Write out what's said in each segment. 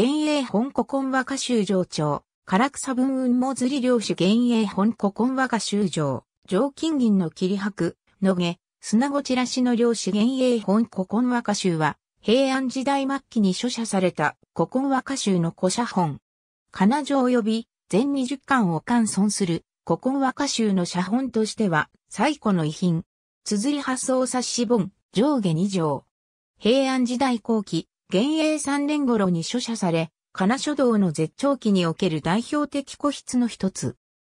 現営本古今和歌集上長、唐草文雲もずり領主現営本古今和歌集上、上金銀の切り箔、のげ、砂子散らしの領主現営本古今和歌集は、平安時代末期に書写された古今和歌集の古写本。金城及び全20巻を換存する古今和歌集の写本としては最古の遺品。綴り発送冊子本、上下2条。平安時代後期、元永三年頃に書写され、金書道の絶頂期における代表的個筆の一つ。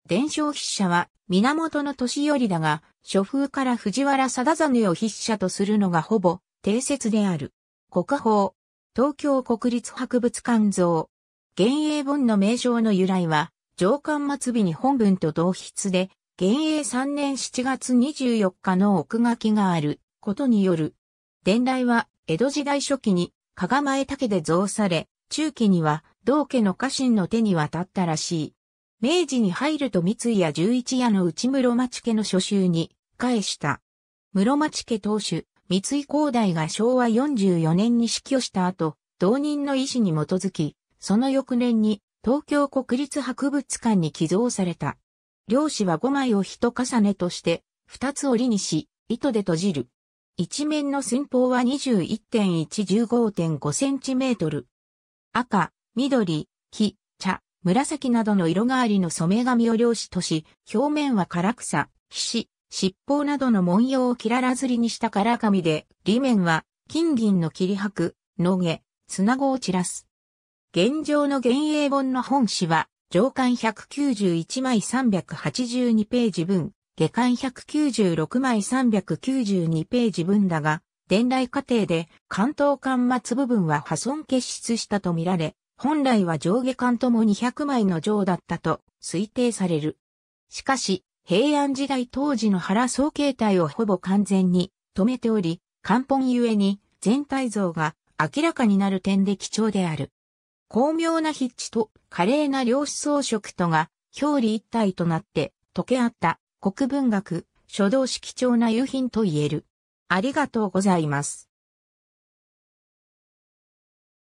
伝承筆者は源の年寄りだが、書風から藤原定実を筆者とするのがほぼ定説である。国宝、東京国立博物館像。元永本の名称の由来は、上巻末日に本文と同筆で、元永三年7月24日の奥書きがあることによる。伝来は江戸時代初期に加賀前竹で造され、中期には道家の家臣の手に渡ったらしい。明治に入ると三井や十一夜の内室町家の所集に返した。室町家当主、三井高大が昭和44年に死去した後、同人の意思に基づき、その翌年に東京国立博物館に寄贈された。漁師は5枚を一重ねとして、2つ折りにし、糸で閉じる。一面の寸法は21.115.5センチメートル。赤、緑、木、茶、紫などの色変わりの染め紙を漁師とし、表面は唐草、菱、尻尾などの文様をキララズりにした唐紙で、裏面は金銀の切り箔、野毛、砂子を散らす。現状の現影本の本紙は、上巻191枚382ページ分、下巻196枚392ページ分だが、伝来過程で関東巻末部分は破損結出したとみられ、本来は上下巻とも200枚の上だったと推定される。しかし、平安時代当時の原総形態をほぼ完全に止めており、漢本ゆえに全体像が明らかになる点で貴重である。巧妙な筆致と華麗な量子装飾とが表裏一体となって溶け合った国文学、書道式調な夕品と言える。ありがとうございます。